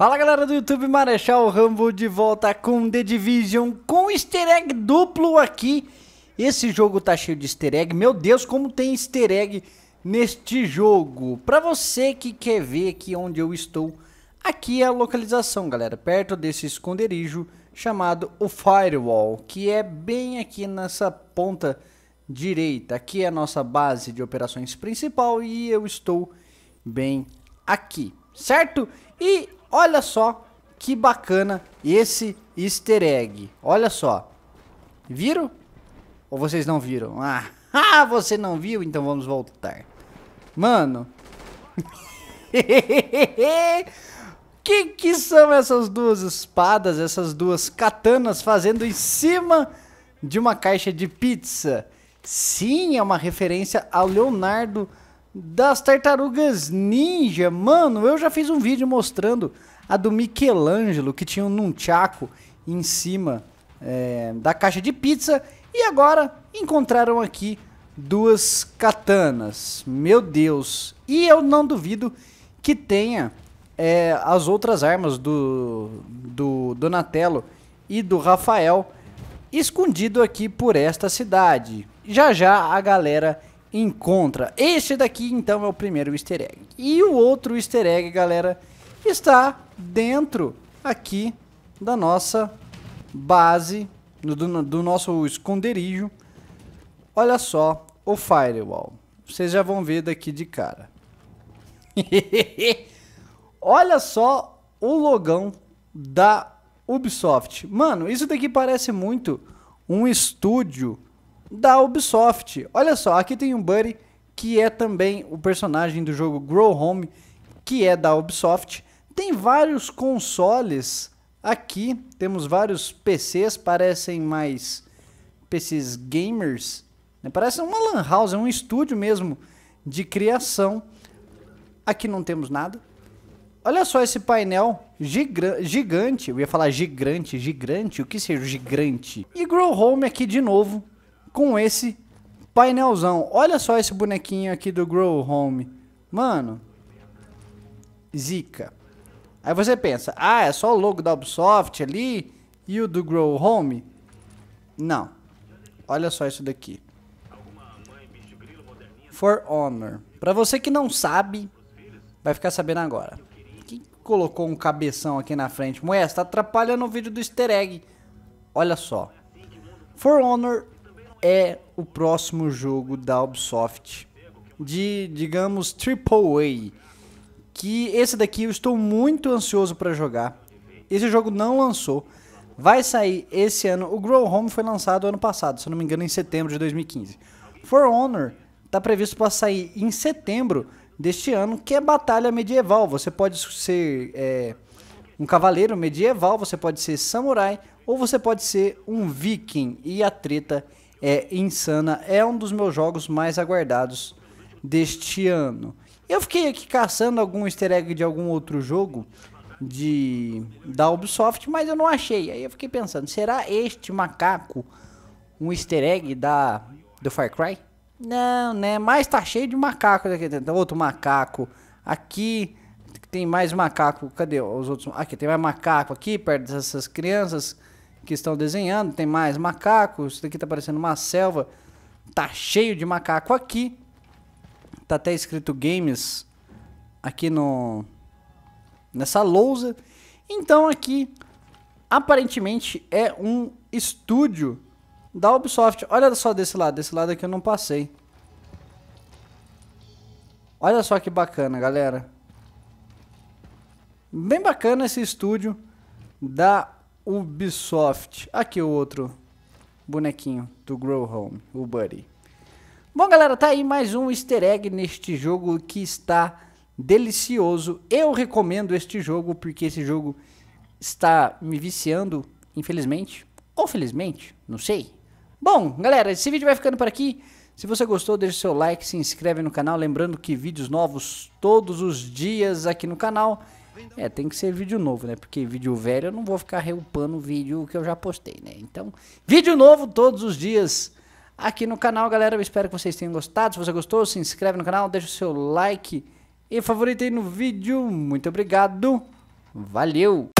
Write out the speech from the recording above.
Fala galera do YouTube, Marechal Rambo de volta com The Division, com easter egg duplo aqui. Esse jogo tá cheio de easter egg, meu Deus, como tem easter egg neste jogo. Pra você que quer ver aqui onde eu estou, aqui é a localização galera, perto desse esconderijo chamado o Firewall, que é bem aqui nessa ponta direita. Aqui é a nossa base de operações principal e eu estou bem aqui, certo? E Olha só que bacana esse easter egg. Olha só. Viram? Ou vocês não viram? Ah, ah você não viu? Então vamos voltar. Mano. que que são essas duas espadas, essas duas katanas fazendo em cima de uma caixa de pizza? Sim, é uma referência ao Leonardo das tartarugas ninja. Mano, eu já fiz um vídeo mostrando a do Michelangelo, que tinha um nunchaku em cima é, da caixa de pizza. E agora encontraram aqui duas katanas. Meu Deus. E eu não duvido que tenha é, as outras armas do, do Donatello e do Rafael escondido aqui por esta cidade. Já já a galera encontra. Este daqui, então, é o primeiro easter egg. E o outro easter egg, galera, está dentro aqui da nossa base, do, do nosso esconderijo. Olha só o Firewall. Vocês já vão ver daqui de cara. Olha só o logão da Ubisoft. Mano, isso daqui parece muito um estúdio da Ubisoft. Olha só, aqui tem um Buddy, que é também o personagem do jogo Grow Home, que é da Ubisoft. Tem vários consoles aqui, temos vários PCs, parecem mais PCs gamers, né? parece uma lan house, é um estúdio mesmo de criação. Aqui não temos nada. Olha só esse painel gigante, eu ia falar gigante, gigante, o que seja gigante? E Grow Home aqui de novo, com esse painelzão. Olha só esse bonequinho aqui do Grow Home. Mano, zica. Aí você pensa, ah, é só o logo da Ubisoft ali e o do Grow Home? Não. Olha só isso daqui. For Honor. Pra você que não sabe, vai ficar sabendo agora. Quem colocou um cabeção aqui na frente? Moé, tá atrapalhando o vídeo do easter egg. Olha só. For Honor é o próximo jogo da Ubisoft de, digamos, Triple A Que esse daqui eu estou muito ansioso para jogar. Esse jogo não lançou. Vai sair esse ano. O Grow Home foi lançado ano passado, se não me engano, em setembro de 2015. For Honor está previsto para sair em setembro deste ano, que é batalha medieval. Você pode ser é, um cavaleiro medieval, você pode ser samurai ou você pode ser um viking. E a treta é insana. É um dos meus jogos mais aguardados deste ano. Eu fiquei aqui caçando algum easter egg de algum outro jogo de da Ubisoft, mas eu não achei. Aí eu fiquei pensando, será este macaco um easter egg da do Far Cry? Não, né? Mas tá cheio de macacos aqui dentro. Outro macaco aqui tem mais macaco. Cadê os outros? Aqui tem mais macaco aqui perto dessas crianças que estão desenhando. Tem mais macacos. Isso daqui tá parecendo uma selva. Tá cheio de macaco aqui. Tá até escrito games aqui no nessa lousa. Então aqui aparentemente é um estúdio da Ubisoft. Olha só desse lado, desse lado aqui eu não passei. Olha só que bacana, galera. Bem bacana esse estúdio da Ubisoft. Aqui o outro bonequinho do Grow Home, o Buddy. Bom, galera, tá aí mais um easter egg neste jogo que está delicioso. Eu recomendo este jogo porque esse jogo está me viciando, infelizmente. Ou felizmente, não sei. Bom, galera, esse vídeo vai ficando por aqui. Se você gostou, deixe seu like, se inscreve no canal. Lembrando que vídeos novos todos os dias aqui no canal. É, tem que ser vídeo novo, né? Porque vídeo velho eu não vou ficar reupando o vídeo que eu já postei, né? Então, vídeo novo todos os dias aqui no canal, galera. Eu espero que vocês tenham gostado. Se você gostou, se inscreve no canal, deixa o seu like e favorita aí no vídeo. Muito obrigado. Valeu!